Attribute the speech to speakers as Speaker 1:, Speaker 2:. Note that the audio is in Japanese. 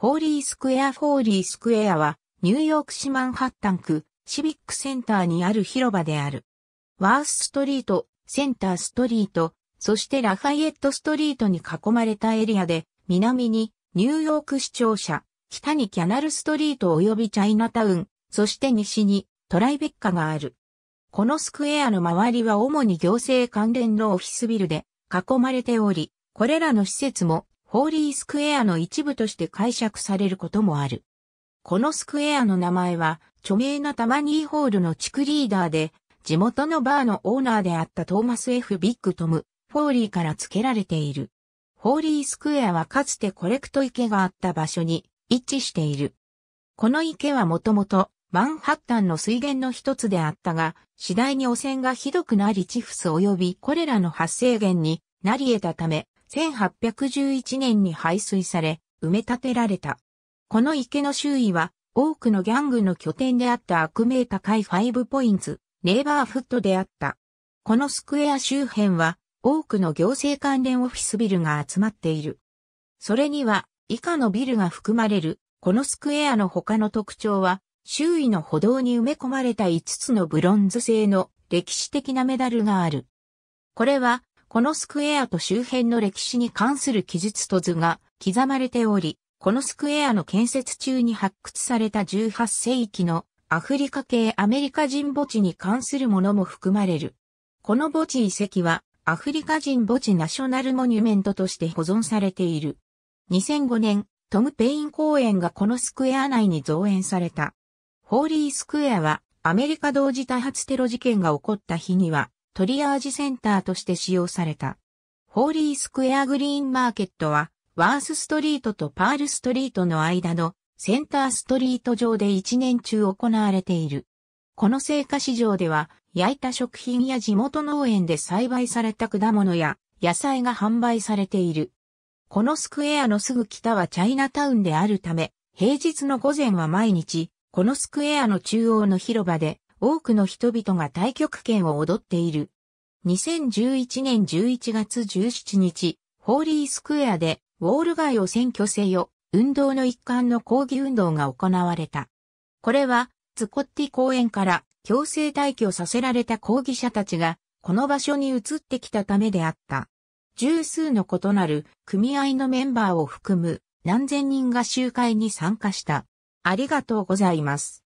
Speaker 1: ホーリースクエアホーリースクエアは、ニューヨーク市マンハッタン区、シビックセンターにある広場である。ワースストリート、センターストリート、そしてラファイエットストリートに囲まれたエリアで、南にニューヨーク市庁舎、北にキャナルストリート及びチャイナタウン、そして西にトライベッカがある。このスクエアの周りは主に行政関連のオフィスビルで囲まれており、これらの施設もホーリースクエアの一部として解釈されることもある。このスクエアの名前は、著名なタマニーホールの地区リーダーで、地元のバーのオーナーであったトーマス・ F・ ビッグ・トム、フォーリーから付けられている。ホーリースクエアはかつてコレクト池があった場所に位置している。この池はもともとマンハッタンの水源の一つであったが、次第に汚染がひどくなりチフス及びコレラの発生源になり得たため、1811年に排水され、埋め立てられた。この池の周囲は、多くのギャングの拠点であった悪名高いファイブポインツ、ネイバーフットであった。このスクエア周辺は、多くの行政関連オフィスビルが集まっている。それには、以下のビルが含まれる、このスクエアの他の特徴は、周囲の歩道に埋め込まれた5つのブロンズ製の歴史的なメダルがある。これはこのスクエアと周辺の歴史に関する記述と図が刻まれており、このスクエアの建設中に発掘された18世紀のアフリカ系アメリカ人墓地に関するものも含まれる。この墓地遺跡はアフリカ人墓地ナショナルモニュメントとして保存されている。2005年、トム・ペイン公園がこのスクエア内に造園された。ホーリースクエアはアメリカ同時多発テロ事件が起こった日にはトリアージセンターとして使用された。ホーリースクエアグリーンマーケットは、ワースストリートとパールストリートの間のセンターストリート上で一年中行われている。この成果市場では、焼いた食品や地元農園で栽培された果物や野菜が販売されている。このスクエアのすぐ北はチャイナタウンであるため、平日の午前は毎日、このスクエアの中央の広場で多くの人々が太極拳を踊っている。2011年11月17日、ホーリースクエアで、ウォール街を占拠せよ、運動の一環の抗議運動が行われた。これは、ツコッティ公園から強制退去させられた抗議者たちが、この場所に移ってきたためであった。十数の異なる組合のメンバーを含む何千人が集会に参加した。ありがとうございます。